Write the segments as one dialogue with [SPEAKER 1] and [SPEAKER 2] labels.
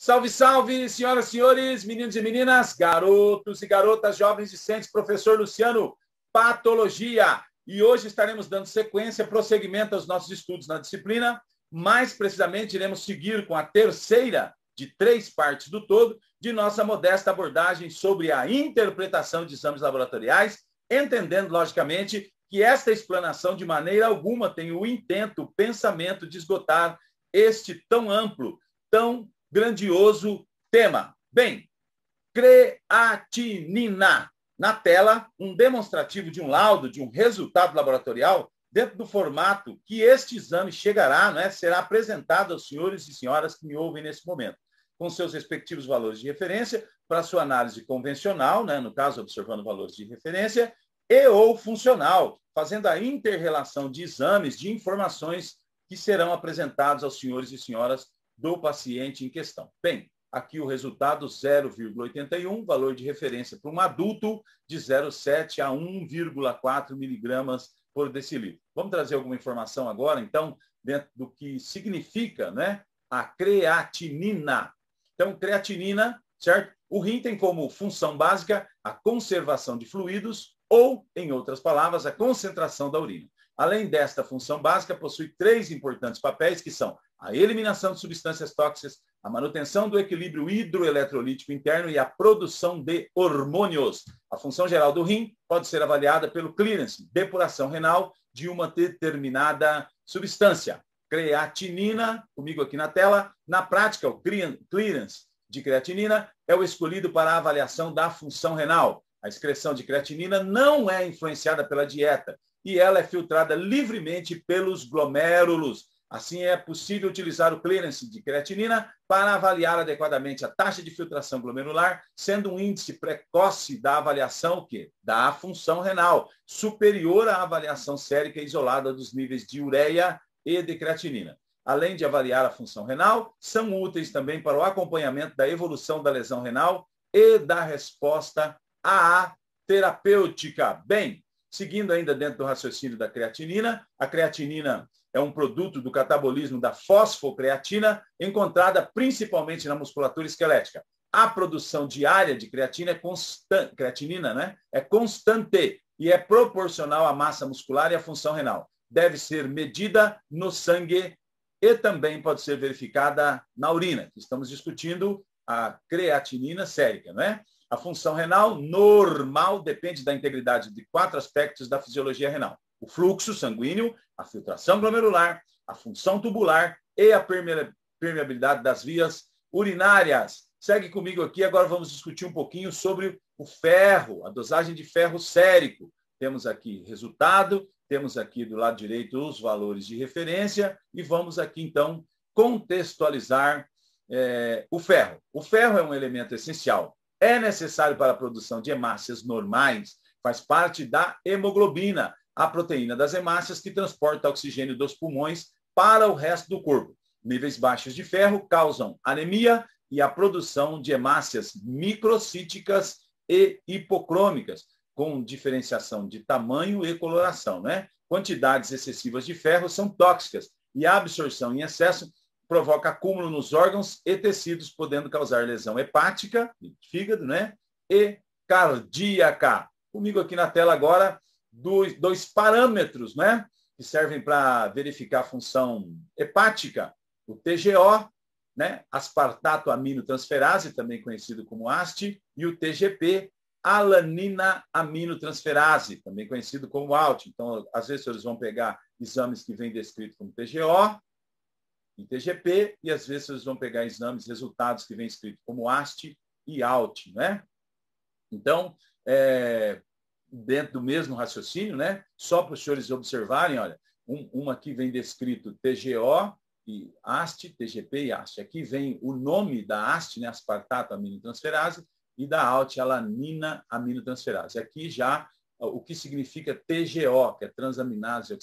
[SPEAKER 1] Salve, salve, senhoras e senhores, meninos e meninas, garotos e garotas, jovens discentes, professor Luciano, patologia. E hoje estaremos dando sequência, prosseguimento aos nossos estudos na disciplina. Mais precisamente, iremos seguir com a terceira de três partes do todo de nossa modesta abordagem sobre a interpretação de exames laboratoriais, entendendo, logicamente, que esta explanação de maneira alguma tem o intento, o pensamento de esgotar este tão amplo, tão grandioso tema. Bem, creatinina. Na tela, um demonstrativo de um laudo, de um resultado laboratorial, dentro do formato que este exame chegará, né, será apresentado aos senhores e senhoras que me ouvem nesse momento, com seus respectivos valores de referência, para sua análise convencional, né, no caso, observando valores de referência, e ou funcional, fazendo a interrelação de exames, de informações que serão apresentados aos senhores e senhoras do paciente em questão. Bem, aqui o resultado 0,81, valor de referência para um adulto de 0,7 a 1,4 miligramas por decilitro. Vamos trazer alguma informação agora, então, dentro do que significa né, a creatinina. Então, creatinina, certo? O rim tem como função básica a conservação de fluidos ou, em outras palavras, a concentração da urina. Além desta função básica, possui três importantes papéis que são a eliminação de substâncias tóxicas, a manutenção do equilíbrio hidroeletrolítico interno e a produção de hormônios. A função geral do rim pode ser avaliada pelo clearance, depuração renal de uma determinada substância. Creatinina, comigo aqui na tela, na prática, o clearance de creatinina é o escolhido para a avaliação da função renal. A excreção de creatinina não é influenciada pela dieta, e ela é filtrada livremente pelos glomérulos. Assim, é possível utilizar o clearance de creatinina para avaliar adequadamente a taxa de filtração glomerular, sendo um índice precoce da avaliação que da função renal, superior à avaliação sérica isolada dos níveis de ureia e de creatinina. Além de avaliar a função renal, são úteis também para o acompanhamento da evolução da lesão renal e da resposta à terapêutica. Bem, Seguindo ainda dentro do raciocínio da creatinina, a creatinina é um produto do catabolismo da fosfocreatina, encontrada principalmente na musculatura esquelética. A produção diária de creatina é constante, creatinina, né? É constante e é proporcional à massa muscular e à função renal. Deve ser medida no sangue e também pode ser verificada na urina, estamos discutindo a creatinina sérica, não é? A função renal normal depende da integridade de quatro aspectos da fisiologia renal: o fluxo sanguíneo, a filtração glomerular, a função tubular e a permeabilidade das vias urinárias. Segue comigo aqui, agora vamos discutir um pouquinho sobre o ferro, a dosagem de ferro sérico. Temos aqui resultado, temos aqui do lado direito os valores de referência e vamos aqui então contextualizar é, o ferro. O ferro é um elemento essencial é necessário para a produção de hemácias normais, faz parte da hemoglobina, a proteína das hemácias que transporta oxigênio dos pulmões para o resto do corpo. Níveis baixos de ferro causam anemia e a produção de hemácias microcíticas e hipocrômicas, com diferenciação de tamanho e coloração, né? Quantidades excessivas de ferro são tóxicas e a absorção em excesso provoca acúmulo nos órgãos e tecidos, podendo causar lesão hepática, fígado, né? E cardíaca. Comigo aqui na tela agora, dois, dois parâmetros, né? Que servem para verificar a função hepática, o TGO, né? Aspartato aminotransferase, também conhecido como AST, e o TGP, alanina aminotransferase, também conhecido como ALT. Então, às vezes eles vão pegar exames que vêm descritos como TGO, em TGP, e às vezes vocês vão pegar exames, resultados que vem escrito como AST e ALT, né? Então, é, dentro do mesmo raciocínio, né? Só para os senhores observarem, olha, um, uma aqui vem descrito TGO e AST, TGP e AST. Aqui vem o nome da AST, né? Aspartato aminotransferase, e da ALT, alanina aminotransferase. Aqui já o que significa TGO, que é transaminase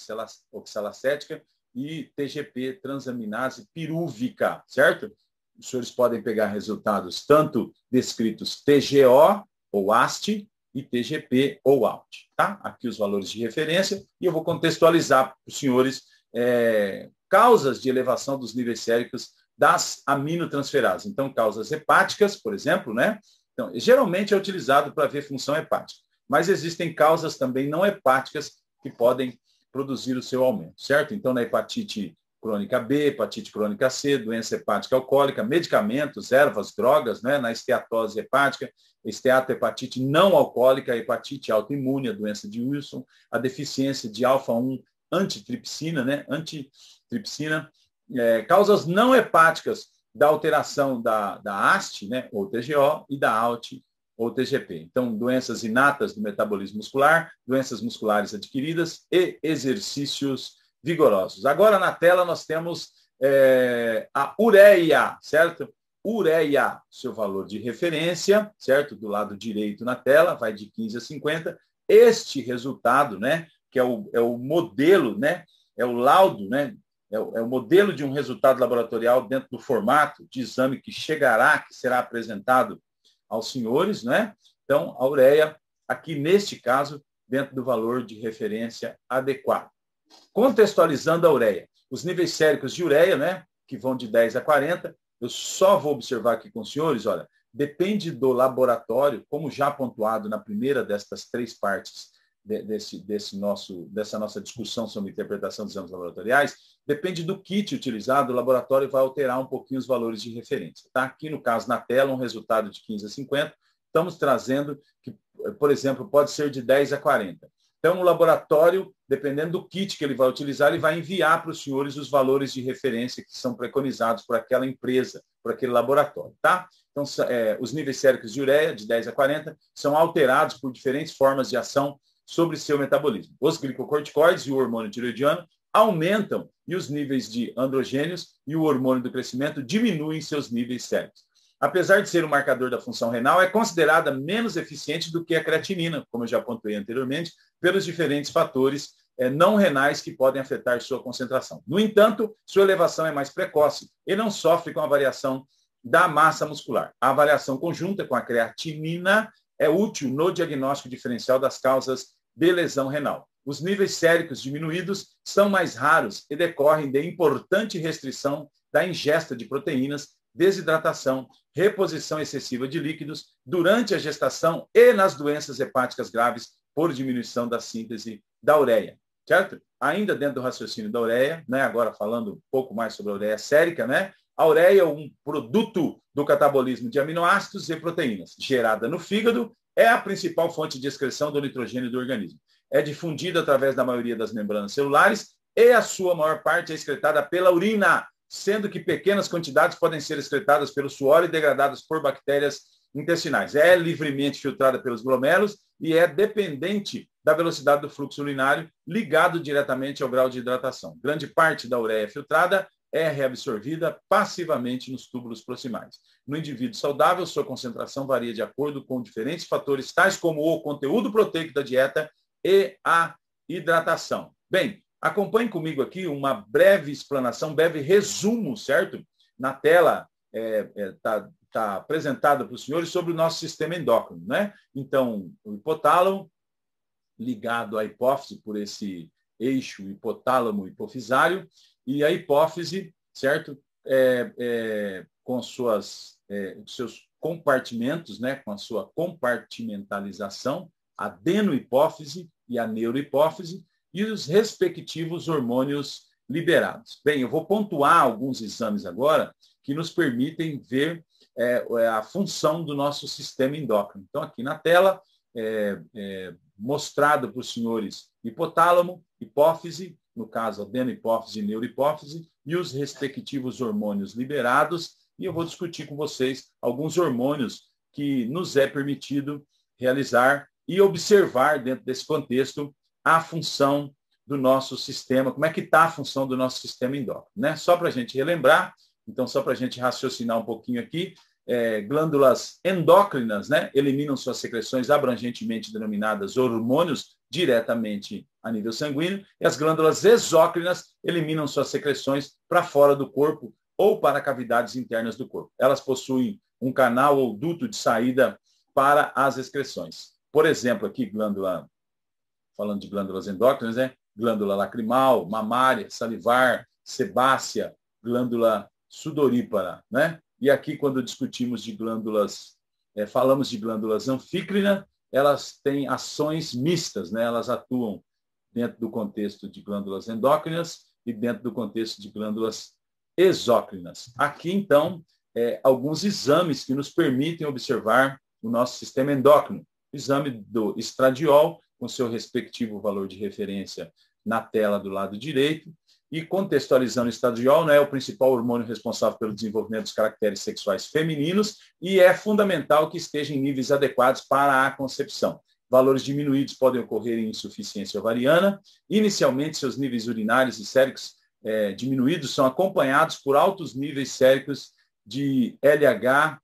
[SPEAKER 1] oxalacética, e TGP transaminase pirúvica, certo? Os senhores podem pegar resultados tanto descritos TGO ou AST e TGP ou ALT, tá? Aqui os valores de referência e eu vou contextualizar para os senhores é, causas de elevação dos níveis séricos das aminotransferases. Então, causas hepáticas, por exemplo, né? Então, geralmente é utilizado para ver função hepática, mas existem causas também não hepáticas que podem produzir o seu aumento, certo? Então, na hepatite crônica B, hepatite crônica C, doença hepática alcoólica, medicamentos, ervas, drogas, né? na esteatose hepática, esteatohepatite não alcoólica, hepatite autoimune, a doença de Wilson, a deficiência de alfa-1 antitripsina, né? antitripsina, é, causas não hepáticas da alteração da, da haste, né? ou TGO, e da ALT ou TGP. Então, doenças inatas do metabolismo muscular, doenças musculares adquiridas e exercícios vigorosos. Agora na tela nós temos é, a ureia, certo? Ureia, seu valor de referência, certo? Do lado direito na tela, vai de 15 a 50. Este resultado, né, que é o, é o modelo, né, é o laudo, né, é o, é o modelo de um resultado laboratorial dentro do formato de exame que chegará, que será apresentado aos senhores, né? Então, a ureia, aqui neste caso, dentro do valor de referência adequado. Contextualizando a ureia, os níveis séricos de ureia, né, que vão de 10 a 40, eu só vou observar aqui com os senhores, olha, depende do laboratório, como já pontuado na primeira destas três partes de, desse, desse nosso, dessa nossa discussão sobre interpretação dos exames laboratoriais, depende do kit utilizado, o laboratório vai alterar um pouquinho os valores de referência. Tá? Aqui, no caso, na tela, um resultado de 15 a 50, estamos trazendo que, por exemplo, pode ser de 10 a 40. Então, o laboratório, dependendo do kit que ele vai utilizar, ele vai enviar para os senhores os valores de referência que são preconizados por aquela empresa, por aquele laboratório, tá? Então, é, os níveis séricos de ureia, de 10 a 40, são alterados por diferentes formas de ação sobre seu metabolismo. Os glicocorticoides e o hormônio tiroidiano aumentam e os níveis de androgênios e o hormônio do crescimento diminuem seus níveis séricos. Apesar de ser um marcador da função renal, é considerada menos eficiente do que a creatinina, como eu já apontei anteriormente, pelos diferentes fatores é, não renais que podem afetar sua concentração. No entanto, sua elevação é mais precoce e não sofre com a variação da massa muscular. A avaliação conjunta com a creatinina é útil no diagnóstico diferencial das causas de lesão renal. Os níveis séricos diminuídos são mais raros e decorrem de importante restrição da ingesta de proteínas, desidratação, reposição excessiva de líquidos durante a gestação e nas doenças hepáticas graves por diminuição da síntese da ureia, certo? Ainda dentro do raciocínio da ureia, né, agora falando um pouco mais sobre a ureia sérica, né? A ureia é um produto do catabolismo de aminoácidos e proteínas, gerada no fígado é a principal fonte de excreção do nitrogênio do organismo. É difundida através da maioria das membranas celulares e a sua maior parte é excretada pela urina, sendo que pequenas quantidades podem ser excretadas pelo suor e degradadas por bactérias intestinais. É livremente filtrada pelos glomérulos e é dependente da velocidade do fluxo urinário, ligado diretamente ao grau de hidratação. Grande parte da ureia é filtrada é reabsorvida passivamente nos túbulos proximais. No indivíduo saudável, sua concentração varia de acordo com diferentes fatores, tais como o conteúdo proteico da dieta e a hidratação. Bem, acompanhe comigo aqui uma breve explanação, breve resumo, certo? Na tela está é, é, tá, tá apresentada para os senhores sobre o nosso sistema endócrino, né? Então, o hipotálamo, ligado à hipófise por esse eixo hipotálamo-hipofisário, e a hipófise, certo? É, é, com suas, é, seus compartimentos, né? com a sua compartimentalização, a adenohipófise e a neurohipófise, e os respectivos hormônios liberados. Bem, eu vou pontuar alguns exames agora que nos permitem ver é, é, a função do nosso sistema endócrino. Então, aqui na tela, é, mostrado para os senhores hipotálamo, hipófise, no caso, adenohipófise e neurohipófise, e os respectivos hormônios liberados. E eu vou discutir com vocês alguns hormônios que nos é permitido realizar e observar dentro desse contexto a função do nosso sistema, como é que está a função do nosso sistema endócrino. Né? Só para a gente relembrar, então só para a gente raciocinar um pouquinho aqui, é, glândulas endócrinas né, eliminam suas secreções abrangentemente denominadas hormônios, diretamente a nível sanguíneo, e as glândulas exócrinas eliminam suas secreções para fora do corpo ou para cavidades internas do corpo. Elas possuem um canal ou duto de saída para as excreções. Por exemplo, aqui, glândula, falando de glândulas endócrinas, né? glândula lacrimal, mamária, salivar, sebácea, glândula sudorípara. Né? E aqui, quando discutimos de glândulas, é, falamos de glândulas anfícrina, elas têm ações mistas, né? elas atuam dentro do contexto de glândulas endócrinas e dentro do contexto de glândulas exócrinas. Aqui, então, é, alguns exames que nos permitem observar o nosso sistema endócrino. O exame do estradiol, com seu respectivo valor de referência na tela do lado direito, e contextualizando o estradiol, né, é o principal hormônio responsável pelo desenvolvimento dos caracteres sexuais femininos e é fundamental que esteja em níveis adequados para a concepção. Valores diminuídos podem ocorrer em insuficiência ovariana. Inicialmente, seus níveis urinários e séricos é, diminuídos são acompanhados por altos níveis séricos de LH,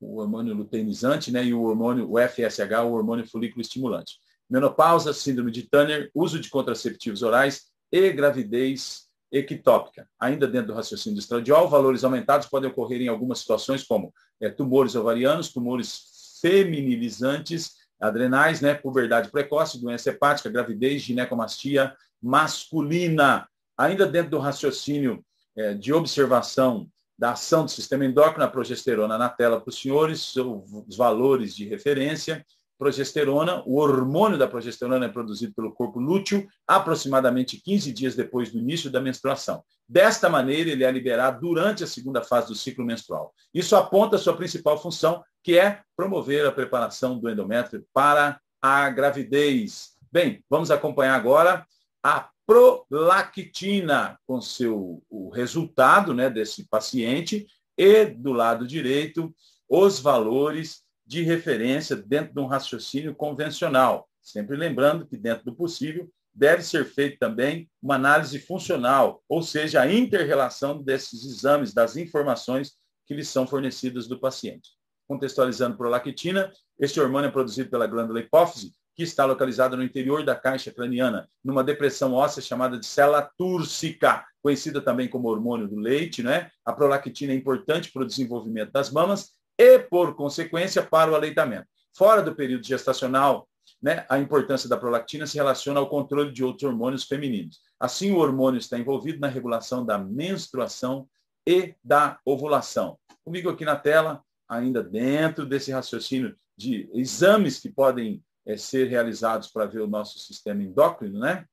[SPEAKER 1] o hormônio luteinizante, né, e o hormônio o FSH, o hormônio folículo estimulante. Menopausa, síndrome de Tanner, uso de contraceptivos orais, e gravidez ectópica. Ainda dentro do raciocínio do estradiol, valores aumentados podem ocorrer em algumas situações, como é, tumores ovarianos, tumores feminilizantes, adrenais, né, puberdade precoce, doença hepática, gravidez, ginecomastia masculina. Ainda dentro do raciocínio é, de observação da ação do sistema endócrino, a progesterona na tela para os senhores, os valores de referência progesterona, o hormônio da progesterona é produzido pelo corpo lúteo aproximadamente 15 dias depois do início da menstruação. Desta maneira, ele é liberado durante a segunda fase do ciclo menstrual. Isso aponta sua principal função, que é promover a preparação do endométrio para a gravidez. Bem, vamos acompanhar agora a prolactina com seu o resultado, né, desse paciente e do lado direito os valores de referência dentro de um raciocínio convencional. Sempre lembrando que, dentro do possível, deve ser feita também uma análise funcional, ou seja, a interrelação desses exames, das informações que lhes são fornecidas do paciente. Contextualizando prolactina, este hormônio é produzido pela glândula hipófise, que está localizada no interior da caixa craniana, numa depressão óssea chamada de célula túrcica, conhecida também como hormônio do leite, né? A prolactina é importante para o desenvolvimento das mamas e, por consequência, para o aleitamento. Fora do período gestacional, né, a importância da prolactina se relaciona ao controle de outros hormônios femininos. Assim, o hormônio está envolvido na regulação da menstruação e da ovulação. Comigo aqui na tela, ainda dentro desse raciocínio de exames que podem é, ser realizados para ver o nosso sistema endócrino, né?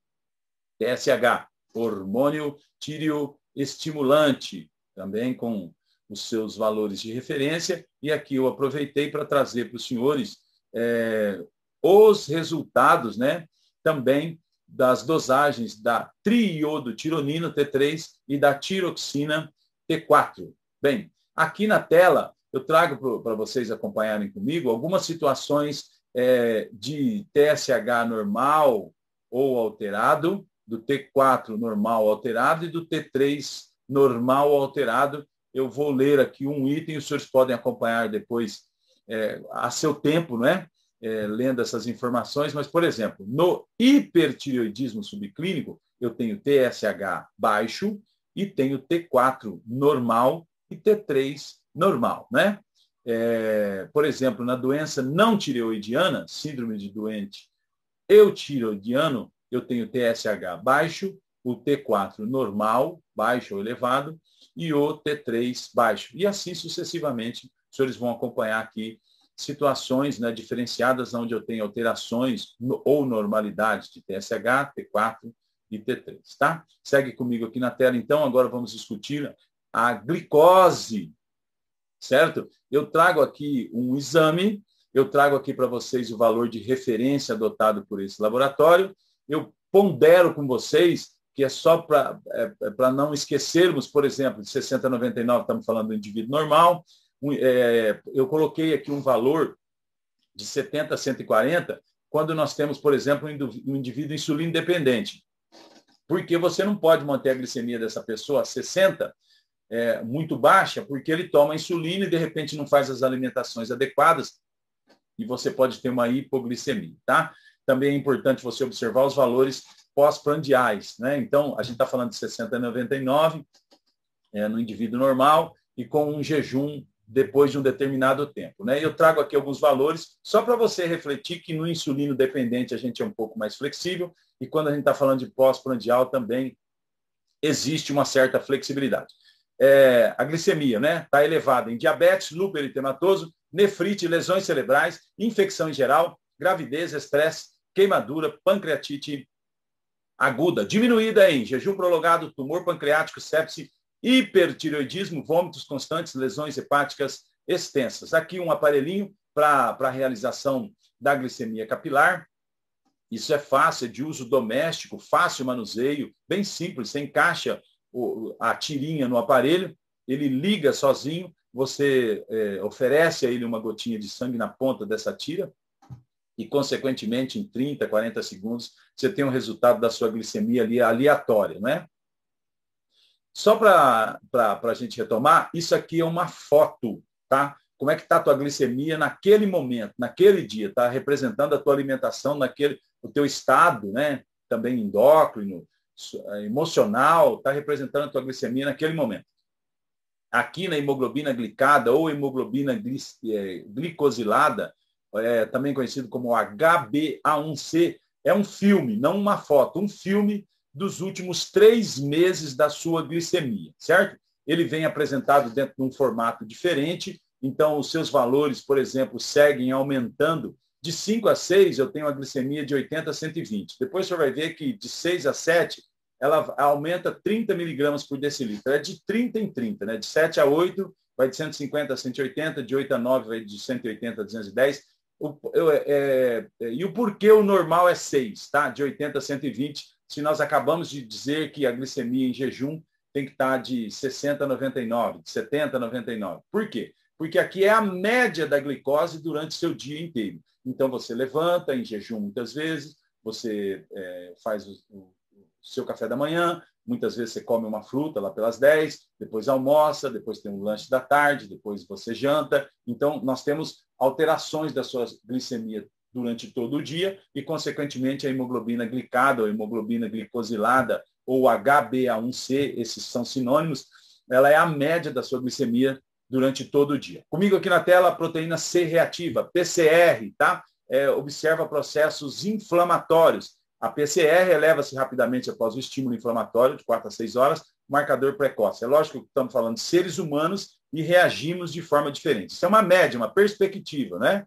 [SPEAKER 1] TSH, hormônio tireoestimulante, também com os seus valores de referência, e aqui eu aproveitei para trazer para os senhores é, os resultados né, também das dosagens da triiodotironina T3 e da tiroxina T4. Bem, aqui na tela eu trago para vocês acompanharem comigo algumas situações é, de TSH normal ou alterado, do T4 normal alterado e do T3 normal alterado, eu vou ler aqui um item, os senhores podem acompanhar depois é, a seu tempo, né? É, lendo essas informações, mas, por exemplo, no hipertireoidismo subclínico, eu tenho TSH baixo e tenho T4 normal e T3 normal, né? É, por exemplo, na doença não tireoidiana, síndrome de doente eu eu tenho TSH baixo, o T4 normal baixo ou elevado, e o T3 baixo. E assim sucessivamente, os senhores vão acompanhar aqui situações né, diferenciadas onde eu tenho alterações ou normalidades de TSH, T4 e T3. Tá? Segue comigo aqui na tela, então. Agora vamos discutir a glicose, certo? Eu trago aqui um exame, eu trago aqui para vocês o valor de referência adotado por esse laboratório, eu pondero com vocês que é só para é, é não esquecermos, por exemplo, de 60 a 99, estamos falando do indivíduo normal. Um, é, eu coloquei aqui um valor de 70 a 140, quando nós temos, por exemplo, um indivíduo insulino dependente. Porque você não pode manter a glicemia dessa pessoa a 60, é, muito baixa, porque ele toma insulina e de repente não faz as alimentações adequadas e você pode ter uma hipoglicemia, tá? Também é importante você observar os valores pós-prandiais. Né? Então, a gente está falando de 60 a 99 é, no indivíduo normal e com um jejum depois de um determinado tempo. Né? Eu trago aqui alguns valores só para você refletir que no insulino dependente a gente é um pouco mais flexível e quando a gente está falando de pós-prandial também existe uma certa flexibilidade. É, a glicemia né? está elevada em diabetes, lúpus eritematoso, nefrite, lesões cerebrais, infecção em geral, gravidez, estresse, queimadura, pancreatite aguda, diminuída em jejum prolongado, tumor pancreático, sepse, hipertireoidismo, vômitos constantes, lesões hepáticas extensas. Aqui um aparelhinho para a realização da glicemia capilar. Isso é fácil, é de uso doméstico, fácil manuseio, bem simples. Você encaixa a tirinha no aparelho, ele liga sozinho, você é, oferece a ele uma gotinha de sangue na ponta dessa tira e, consequentemente, em 30, 40 segundos, você tem um resultado da sua glicemia ali aleatório, né? Só para a gente retomar, isso aqui é uma foto, tá? Como é que está a tua glicemia naquele momento, naquele dia, tá? Representando a tua alimentação naquele, o teu estado, né? Também endócrino, eh, emocional, está representando a tua glicemia naquele momento. Aqui na hemoglobina glicada ou hemoglobina eh, glicosilada, é, também conhecido como HbA1c, é um filme, não uma foto, um filme dos últimos três meses da sua glicemia, certo? Ele vem apresentado dentro de um formato diferente, então os seus valores, por exemplo, seguem aumentando. De 5 a 6, eu tenho a glicemia de 80 a 120. Depois você vai ver que de 6 a 7, ela aumenta 30 miligramas por decilitro. É de 30 em 30, né? De 7 a 8, vai de 150 a 180, de 8 a 9, vai de 180 a 210 o, é, é, é, e o porquê o normal é 6, tá? De 80 a 120, se nós acabamos de dizer que a glicemia em jejum tem que estar tá de 60 a 99, de 70 a 99. Por quê? Porque aqui é a média da glicose durante seu dia inteiro. Então você levanta em jejum muitas vezes, você é, faz o, o, seu café da manhã, muitas vezes você come uma fruta lá pelas 10, depois almoça, depois tem um lanche da tarde, depois você janta. Então nós temos alterações da sua glicemia durante todo o dia e, consequentemente, a hemoglobina glicada ou hemoglobina glicosilada ou HbA1c, esses são sinônimos, ela é a média da sua glicemia durante todo o dia. Comigo aqui na tela, a proteína C reativa, PCR, tá? É, observa processos inflamatórios. A PCR eleva-se rapidamente após o estímulo inflamatório, de 4 a 6 horas, marcador precoce. É lógico que estamos falando de seres humanos e reagimos de forma diferente. Isso é uma média, uma perspectiva, né?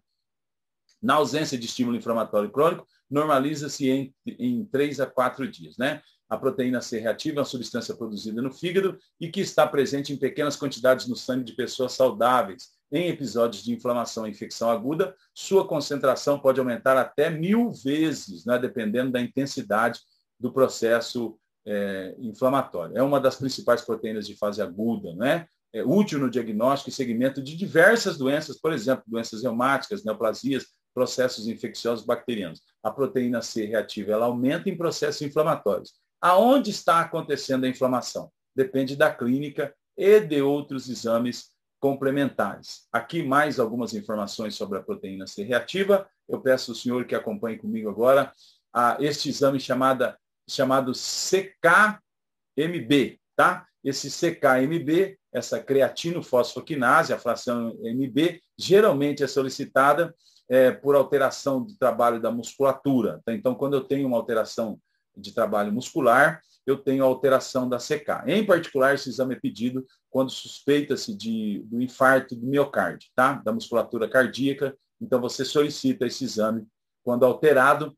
[SPEAKER 1] Na ausência de estímulo inflamatório crônico, normaliza-se em, em a quatro dias, né? A proteína C reativa é uma substância produzida no fígado e que está presente em pequenas quantidades no sangue de pessoas saudáveis. Em episódios de inflamação e infecção aguda, sua concentração pode aumentar até mil vezes, né? dependendo da intensidade do processo é, inflamatório. É uma das principais proteínas de fase aguda, né? é, útil no diagnóstico e segmento de diversas doenças, por exemplo, doenças reumáticas, neoplasias, processos infecciosos bacterianos. A proteína C reativa ela aumenta em processos inflamatórios. Aonde está acontecendo a inflamação? Depende da clínica e de outros exames complementares. Aqui mais algumas informações sobre a proteína C reativa. Eu peço ao senhor que acompanhe comigo agora a este exame chamada, chamado CKMB, tá? Esse CKMB essa creatinofosfoquinase, a fração MB, geralmente é solicitada é, por alteração de trabalho da musculatura. Tá? Então, quando eu tenho uma alteração de trabalho muscular, eu tenho alteração da CK. Em particular, esse exame é pedido quando suspeita-se do infarto do miocárdio, tá? da musculatura cardíaca. Então, você solicita esse exame quando alterado.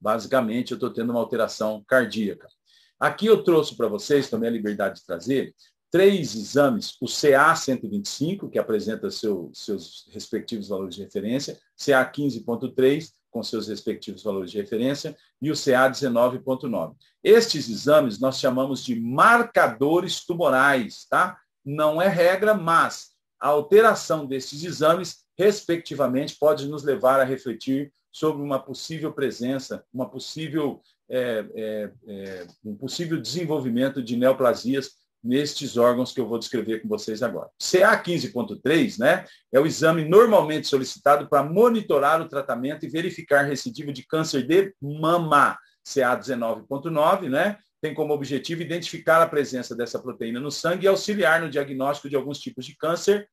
[SPEAKER 1] Basicamente, eu estou tendo uma alteração cardíaca. Aqui eu trouxe para vocês, também a liberdade de trazer, três exames, o CA125, que apresenta seu, seus respectivos valores de referência, CA15.3, com seus respectivos valores de referência, e o CA19.9. Estes exames nós chamamos de marcadores tumorais, tá? Não é regra, mas a alteração destes exames, respectivamente, pode nos levar a refletir sobre uma possível presença, uma possível, é, é, é, um possível desenvolvimento de neoplasias nestes órgãos que eu vou descrever com vocês agora. CA 15.3, né, é o exame normalmente solicitado para monitorar o tratamento e verificar recidiva de câncer de mama. CA 19.9, né, tem como objetivo identificar a presença dessa proteína no sangue e auxiliar no diagnóstico de alguns tipos de câncer,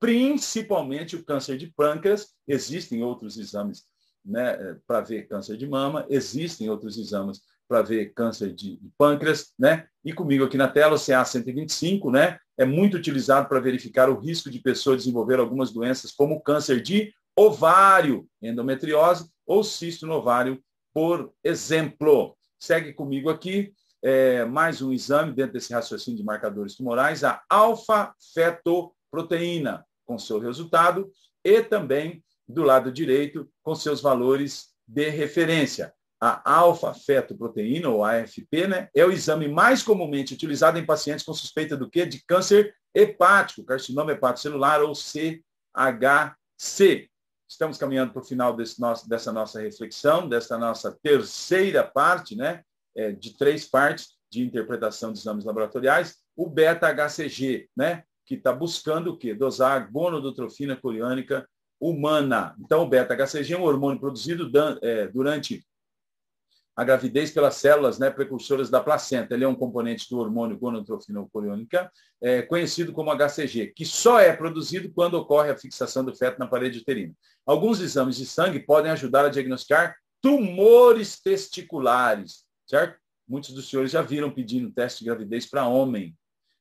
[SPEAKER 1] principalmente o câncer de pâncreas. Existem outros exames né, eh, para ver câncer de mama, existem outros exames para ver câncer de, de, pâncreas, né? E comigo aqui na tela, o CA125, né? É muito utilizado para verificar o risco de pessoa desenvolver algumas doenças, como câncer de ovário, endometriose ou cisto no ovário, por exemplo. Segue comigo aqui é, mais um exame dentro desse raciocínio de marcadores tumorais, a alfa-fetoproteína, com seu resultado, e também do lado direito, com seus valores de referência a alfa-fetoproteína, ou AFP, né, é o exame mais comumente utilizado em pacientes com suspeita do quê? De câncer hepático, carcinoma celular ou CHC. Estamos caminhando para o final nosso, dessa nossa reflexão, dessa nossa terceira parte, né, é, de três partes de interpretação de exames laboratoriais, o beta-HCG, né, que está buscando o quê? Dosar gonodotrofina coriônica humana. Então, o beta-HCG é um hormônio produzido é, durante a gravidez pelas células né, precursoras da placenta. Ele é um componente do hormônio gonotrofina coriônica, é, conhecido como HCG, que só é produzido quando ocorre a fixação do feto na parede uterina. Alguns exames de sangue podem ajudar a diagnosticar tumores testiculares, certo? Muitos dos senhores já viram pedindo teste de gravidez para homem.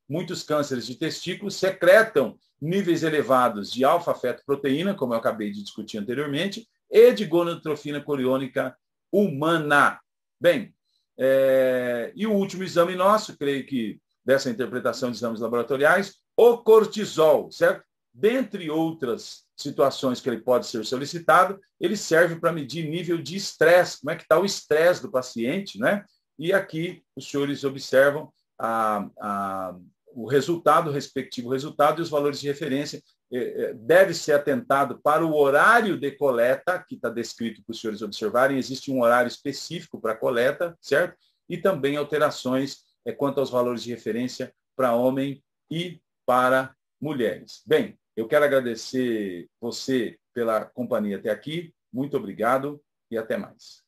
[SPEAKER 1] Muitos cânceres de testículos secretam níveis elevados de alfa-fetoproteína, como eu acabei de discutir anteriormente, e de gonotrofina coriônica humana. Bem, é, e o último exame nosso, creio que dessa interpretação de exames laboratoriais, o cortisol, certo? Dentre outras situações que ele pode ser solicitado, ele serve para medir nível de estresse, como é que está o estresse do paciente, né? E aqui os senhores observam a, a, o resultado, o respectivo resultado e os valores de referência é, é, deve ser atentado para o horário de coleta, que está descrito para os senhores observarem, existe um horário específico para coleta, certo? E também alterações é, quanto aos valores de referência para homem e para mulheres. Bem, eu quero agradecer você pela companhia até aqui. Muito obrigado e até mais.